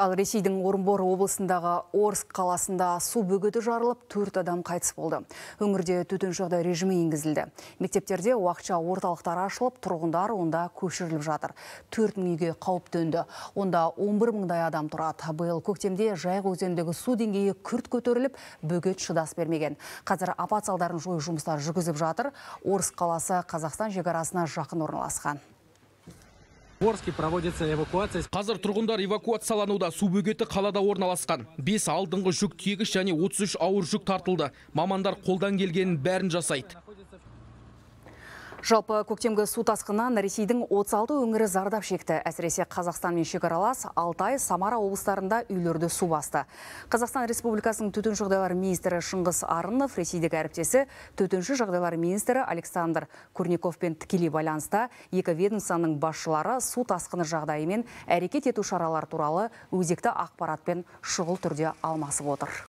Ал Ресейдің Орынбор облысындағы Орск қаласында су бөгеті жарылып, төрт адам қайтыс болды. Өңірде төтенше жағдай режимі енгізілді. Мектептерде уақытша орталықтар ашылып, тұрғындар онда көшіріліп жатыр. Төрт мың үйге қауіп төнді. Онда 11 мыңдай адам тұрады. Биыл көктемде жайық өзендегі су деңгейі күрт көтеріліп, бөгет шыдас бермеген. Қазір апат салдарын жою жұмыстары жүргізіп жатыр. Орск қаласы Қазақстан шекарасына жақын орналасқан. Орске проводится эвакуация. Қазір тұрғындар эвакуациялануда. Су бөгеті қалада орналасқан. 5 алдыңғы жүк тегіш және 33 ауыр жүк тартылды. Мамандар қолдан келгенін бәрін жасайды. Жалпы көктемгі су тасқынан Ресейдің 36 өңірі зардап шекті. Әсіресе Қазақстанмен шекаралас Алтай, Самара облыстарында үйлерді су басты. Қазақстан Республикасының төтенші жағдайлар министрі Шыңғыс Арынов, Ресейдегі әріптесі төтенші жағдайлар министрі Александр Курниковпен тікелей байланыста екі ведомствоның басшылары су тасқыны жағдайымен әрекет ету шаралар туралы өзекті ақпаратпен шұғыл түрде алмасып отыр.